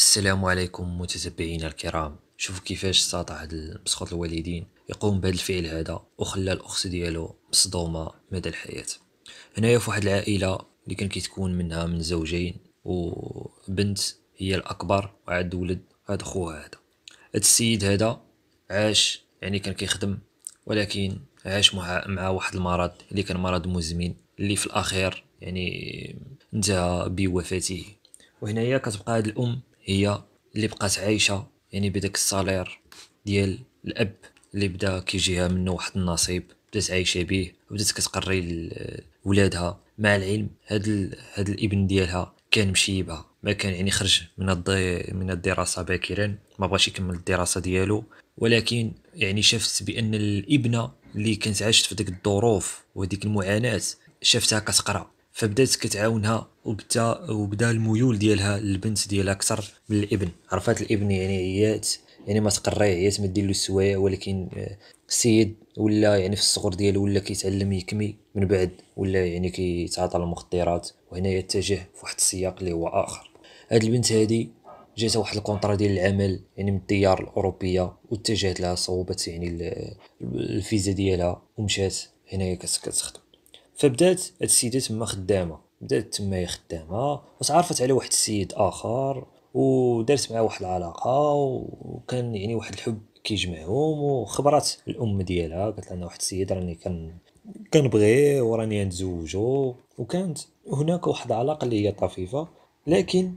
السلام عليكم متتبعينا الكرام شوفوا كيفاش استطاع هذا المسخوط الوالدين يقوم بهذا الفعل هذا وخلى الاخت ديالو مصدومه مدى الحياه هنايا في واحد العائله اللي كان كيتكون منها من زوجين وبنت هي الاكبر وعاد ولد هذا خوها هذا هذا السيد هذا عاش يعني كان كيخدم ولكن عاش مع, مع واحد المرض اللي كان مرض مزمن اللي في الاخير يعني انتهى بوفاته وهنايا كتبقى هاد الام هي اللي بقات عايشه يعني بداك الصالير ديال الاب اللي بدا كيجيها منه واحد النصيب بدات عايشه به وبدات كتقري ولادها مع العلم هاد هاد الابن ديالها كان مشيبها ما كان يعني خرج من الضي من الدراسه باكرا ما بغاش يكمل الدراسه ديالو ولكن يعني شفت بان الابنه اللي كانت عاشت في ديك الظروف وهذيك المعاناه شفتها كتقرا فبدات كتعاونها وبدا وبدا الميول ديالها للبنت ديالها اكثر من الابن عرفات الابن يعني عيات يعني ما تقريه عيات ما دير له السوايع ولكن آه، السيد ولا يعني في الصغر ديالو ولا كيتعلم يكمي من بعد ولا يعني كيتعاطى المخدرات وهنا يتجه في واحد السياق اللي هو اخر هاد البنت هادي جاتها واحد الكونطرا ديال العمل يعني من الديار الاوروبيه واتجهت لها صوبت يعني آه، الفيزا ديالها ومشات هنايا كتخدم فبدات هاد السيده تما خدامه بدات تما هي خدامه وتعرفت على واحد السيد اخر ودارت معاه واحد العلاقه وكان يعني واحد الحب كيجمعهم وخبرات الام ديالها قالت لها واحد السيد راني كان كنبغيه وراني نتزوجو وكانت هناك واحد العلاقه اللي هي طفيفه لكن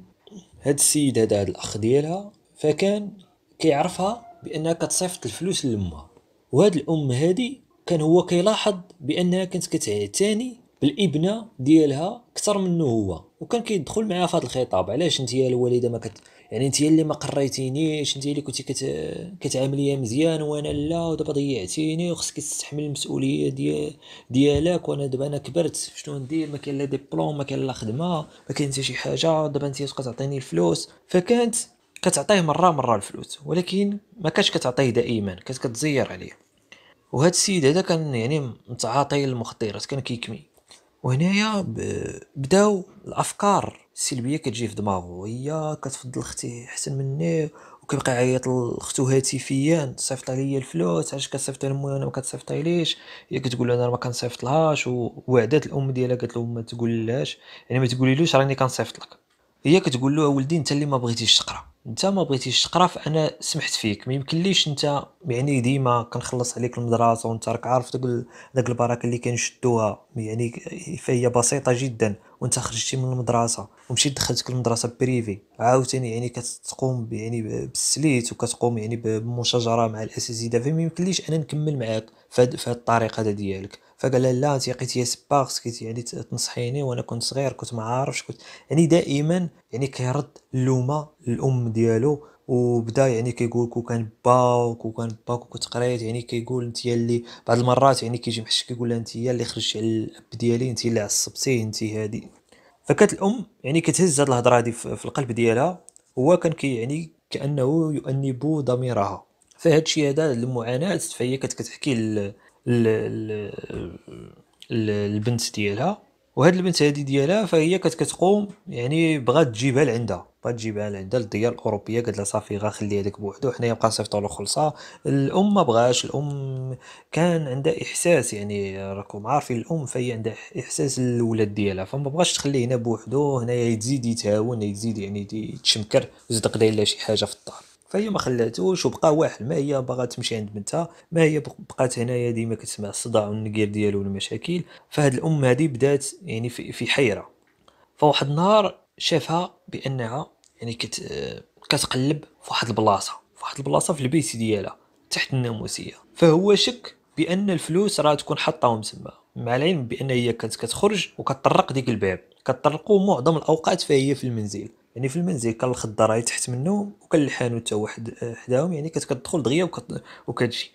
هاد السيد هذا هاد الاخ ديالها فكان كيعرفها بانها كتصيفط الفلوس لامها وهاد الام هذه كان هو كيلاحظ بانها كانت كتعتني بالابنه ديالها اكثر منه هو وكان كيدخل معها في هذا الخطاب علاش انت يا الوالده ما كت يعني انت اللي ما قريتينيش انت اللي كنتي كت... كتعامليا مزيان وانا لا ودابا ضيعتيني وخصك تستحمل المسؤوليه ديال ديالك وانا دابا انا كبرت شنو ندير ما كاين لا ديبلوم ما كاين لا خدمه ما كاين حتى شي حاجه دابا انت تبقى تعطيني الفلوس فكانت كتعطيه مره مره الفلوس ولكن ما كاش كتعطيه دائما كانت كتزير عليه وهذا السيد هذا كان يعني متعاطي المخدرات كان كيكمي وهنايا بداو الافكار السلبيه كتجي في دماغه هي كتفضل اختي احسن مني وكيبقى يعيط لاختو هاتفيا تصيفط ليا الفلوس علاش كتصيفط لامي انا ما كتصيفطيليش هي كتقول انا ما كنصيفطلهاش ووعدات الام ديالها قالت له ما تقولهاش يعني ما تقوليلوش راني كنصيفط لك هي كتقول له اولدي انت اللي ما بغيتيش تقرا انت ما بغيتيش تقرا فانا سمحت فيك ما يمكنليش انت يعني ديما كنخلص عليك المدرسه وانت راك عارف داك داك البركه اللي كنشدوها يعني فهي بسيطه جدا وانت خرجتي من المدرسه ومشيت دخلتك المدرسه بريفي عاوتاني يعني كتقوم يعني بالسليت وكتقوم يعني بمشاجره مع الاساتذه فما يمكنليش انا نكمل معاك في هذه الطريقه ديالك فقال لا انت لقيتي سباغس كنت يعني تنصحيني وانا كنت صغير كنت ما عارفش كنت يعني دائما يعني كيرد اللومه الام ديالو وبدا يعني كيقول كو كان باك كان باك كنت قريت يعني كيقول انت اللي بعض المرات يعني كيجي محش كيقول لها هي اللي خرجتي على الاب ديالي انت اللي عصبتيه انت هادي فكانت الام يعني كتهز هاد الهضره هادي في القلب ديالها هو كان كي يعني كانه يؤنب ضميرها فهادشي هذا المعاناه فهي كانت كتحكي البنت ديالها وهاد البنت هادي ديالها فهي كانت كتقوم يعني بغات تجيبها لعندها بغات تجيبها لعندها للديار الاوروبيه قالت لها صافي غا خليها هذاك بوحدو حنايا بقى نصيفطوا له خلصه الام ما بغاش الام كان عندها احساس يعني راكم عارفين الام فهي عندها احساس للولاد ديالها فما بغاش تخليه هنا بوحدو هنايا يزيد يتهاون يزيد يعني يتشمكر يزيد لها شي حاجه في الدار فهي ما خلاتوش وبقى واحد ما هي باغا تمشي عند بنتها ما هي بقات هنايا ديما كتسمع الصداع والنقير ديالو والمشاكل فهاد الام هادي بدات يعني في, في حيره فواحد النهار شافها بانها يعني كت كتقلب فواحد البلاصه فواحد البلاصه في البيت ديالها تحت الناموسيه فهو شك بان الفلوس راه تكون حطاهم تما مع العلم بان هي كانت كتخرج وكتطرق ديك الباب كتطرقوا معظم الاوقات فهي في المنزل يعني في المنزل كان راهي تحت منهم وكان الحانوت حتى واحد حداهم يعني كتدخل دغيا وكتجي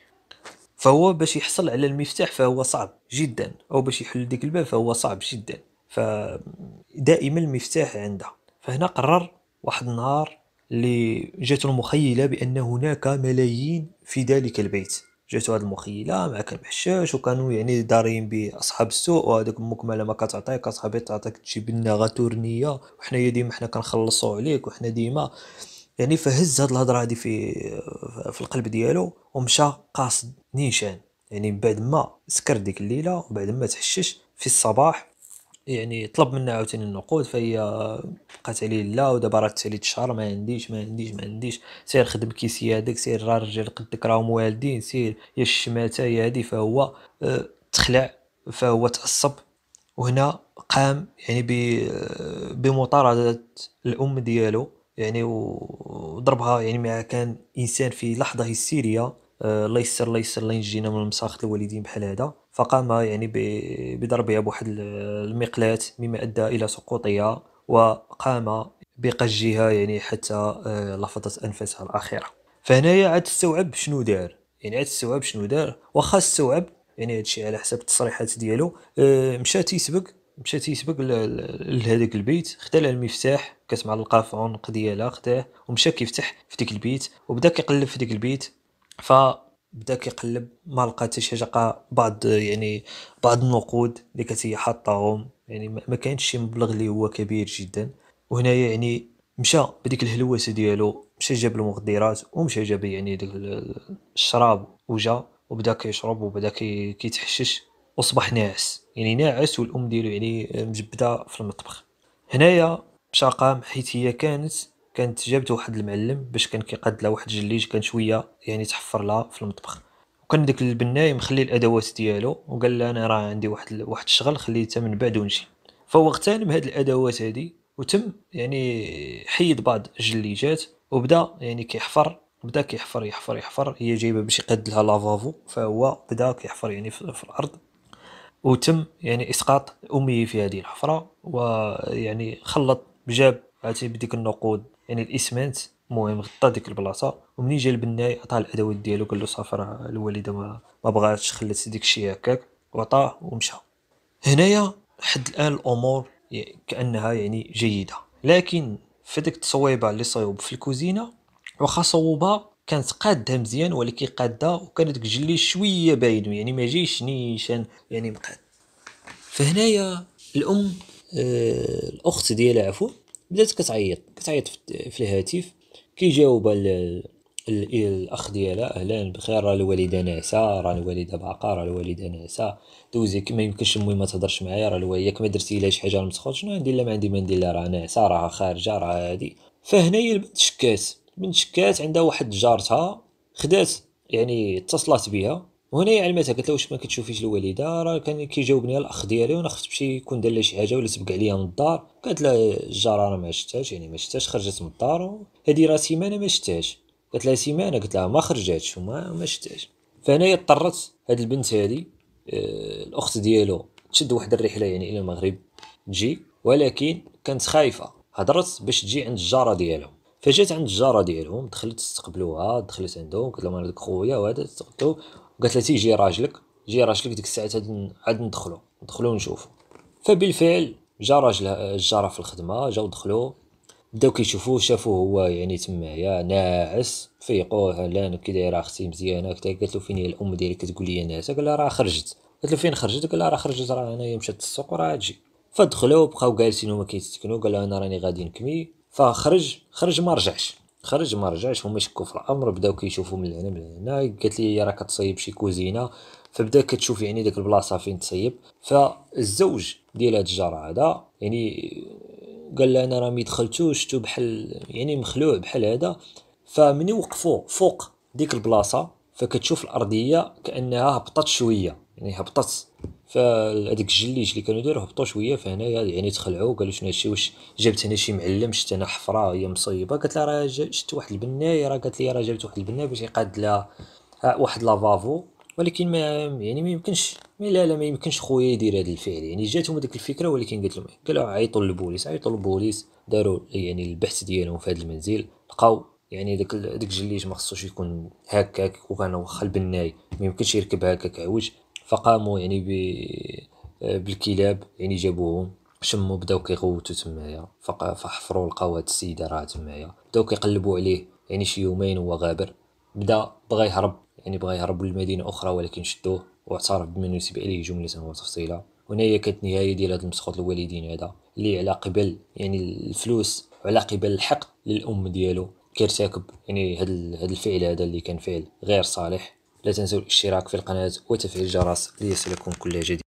فهو باش يحصل على المفتاح فهو صعب جدا او باش يحل ديك الباب فهو صعب جدا فدائما المفتاح عنده فهنا قرر واحد النهار اللي جاته المخيله بان هناك ملايين في ذلك البيت جاتو هاد المخيله مع حشاش وكانوا يعني دارين به اصحاب السوء وهذاك امك ما كتعطيك اصحابي تعطيك شي بنه غتورنيه وحنايا ديما حنا كنخلصوا عليك وحنا ديما يعني فهز هاد الهضره هادي في في القلب ديالو ومشى قاصد نيشان يعني بعد ما سكر ديك الليله وبعد ما تحشش في الصباح يعني طلب منها عاوتاني النقود فهي بقات عليه لا ودابا راه تسالي الشهر ما عنديش ما عنديش ما عنديش سير خدم كيسي هذاك سير راه الرجال قدك راهم والدين سير يا الشماته يا هادي فهو آه، تخلع فهو تعصب وهنا قام يعني آه، بمطاردة الأم ديالو يعني وضربها يعني مع كان إنسان في لحظة هستيرية آه، الله يسر الله يسر الله ينجينا من مساخط الوالدين بحال هذا فقام يعني بضربها بواحد المقلاة مما ادى الى سقوطها وقام بقجها يعني حتى آه، لفظت انفاسها الاخيره فهنايا عاد استوعب شنو دار يعني عاد استوعب شنو دار واخا استوعب يعني هادشي على حسب التصريحات ديالو آه، مشى تيسبق مشى تيسبق لهذاك البيت خدا المفتاح كتمعلقه في عنق ديالها خداه ومشى كيفتح في ديك البيت وبدا كيقلب في ديك البيت فبدا كيقلب ما لقى حتى شي لقى بعض يعني بعض النقود اللي كانت هي حاطاهم يعني ما كانش شي مبلغ اللي هو كبير جدا وهنايا يعني مشى بديك الهلوسه ديالو مشى جاب المخدرات ومشى جاب يعني داك الشراب وجا وبدا كيشرب وبدا كيتحشش وصبح ناعس يعني ناعس والام ديالو يعني مجبده في المطبخ هنايا مشى قام حيت هي كانت كانت جابت واحد المعلم باش كان كيقاد لها واحد الجليج كان شويه يعني تحفر لها في المطبخ وكان ديك البناي مخلي الادوات ديالو وقال لها انا راه عندي واحد واحد الشغل خليته من بعد ونجي فهو اغتنم هاد الادوات هادي وتم يعني حيد بعض الجليجات وبدا يعني كيحفر بدا كيحفر يحفر يحفر هي جايبه باش يقاد لها لافافو فهو بدا كيحفر يعني في الارض وتم يعني اسقاط امي في هذه الحفره ويعني خلط جاب عاتي بديك النقود يعني الاسمنت المهم غطى ديك البلاصه ومني جا البناي عطاه الادوات ديالو قال له صافي راه الوالده ما, ما بغاتش خلات ديك الشيء هكاك وعطاه ومشى هنايا حد الان الامور كانها يعني جيده لكن في ديك التصويبه اللي صاوب في الكوزينه واخا صوبها كانت قاده مزيان ولكن قاده وكانت ديك الجلي شويه باين يعني ما جيش نيشان يعني مقاد فهنايا الام آه الاخت ديالها عفوا بدات كتعيط كتعيط في الهاتف كيجاوبها الاخ ديالها اهلا بخير راه الوالده ناعسه راه الوالده باقا راه الوالده ناعسه دوزي كما يمكنش امي ما تهضرش معايا راه الوالده كما درتي لها شي حاجه مسخوط شنو عندي لا ما عندي ما ندير راه ناعسه راه خارجه راه هادي فهنايا البنت شكات البنت شكات عندها واحد جارتها خدات يعني اتصلات بها وهنا علمتها قالت له واش ما كتشوفيش الوالده راه كان كيجاوبني الاخ ديالي وانا خفت نمشي يكون دار لها شي حاجه ولا سبق عليا من الدار قالت لها الجاره ما شفتهاش يعني ما شفتهاش خرجت من الدار هذه راه سيمانه ما شفتهاش قالت لها سيمانه قلت لها ما خرجاتش وما ما شفتهاش فهنايا اضطرت هاد البنت هذه آه، الاخت ديالو تشد واحد الرحله يعني الى المغرب تجي ولكن كانت خايفه هضرت باش تجي عند الجاره ديالهم فجات عند الجاره ديالهم دخلت استقبلوها دخلت عندهم قلت لهم انا خويا وهذا استقبلته وقالت لها تيجي راجلك جي راجلك ديك الساعه عاد ندخلو ندخلو نشوفو فبالفعل جا راجلها الجاره في الخدمه جاو دخلو بداو كيشوفو شافوه هو يعني تمايا ناعس فيقوه انا كي دايره اختي مزيانه كتا قالت له فين هي الام ديالك كتقول لي ناعسه قال لها راه خرجت قالت له فين خرجت قال لها راه خرجت راه انايا مشات للسوق وراه تجي فدخلو بقاو جالسين هما كيتسكنو قال لها انا راني غادي نكمي فخرج خرج ما رجعش خرج ما رجعش هما يشكوا في الامر بداو كيشوفوا من هنا من هنا قالت لي راه كتصيب شي كوزينه فبدا كتشوف يعني ديك البلاصه فين تصيب فالزوج ديال هاد الجار هذا يعني قال لها انا راه ملي دخلتو شفتو بحال يعني مخلوع بحال هذا فمني وقفوا فوق ديك البلاصه فكتشوف الارضيه كانها هبطت شويه يعني هبطت فهذاك الجليج اللي كانوا داير هبطوا شويه فهنايا يعني تخلعوا قالوا شنو هادشي واش جابت هنا شي معلم شت انا حفره هي مصيبه قالت لها راه شت واحد البنايه راه قالت لي راه جابت واحد البنايه باش يقاد لها آه، واحد لافافو ولكن ما يعني ما يمكنش ما لا لا ما يمكنش خويا يدير هذا الفعل يعني جاتهم هذيك الفكره ولكن قالت لهم إيه؟ قالوا عيطوا للبوليس عيطوا للبوليس داروا يعني البحث ديالهم في هذا المنزل لقاو يعني داك داك الجليج ما خصوش يكون هكاك وكان واخا البناي ما يمكنش يركب هكاك عوج فقاموا يعني ب بالكلاب يعني جابوهم شموا بداو كيغوتو تمايا فحفروا لقاو هاد السيده راه تمايا بداو كيقلبوا عليه يعني شي يومين وهو غابر بدا بغى يهرب يعني بغى يهرب لمدينه اخرى ولكن شدوه واعترف بما نسب اليه جمله وتفصيلا وهنايا كانت النهايه ديال هاد المسخوط الوالدين هذا اللي على قبل يعني الفلوس وعلى قبل الحق للام ديالو كيرتكب يعني هاد الفعل هذا اللي كان فعل غير صالح لا تنسوا الاشتراك في القناة وتفعيل الجرس ليصلكم كل جديد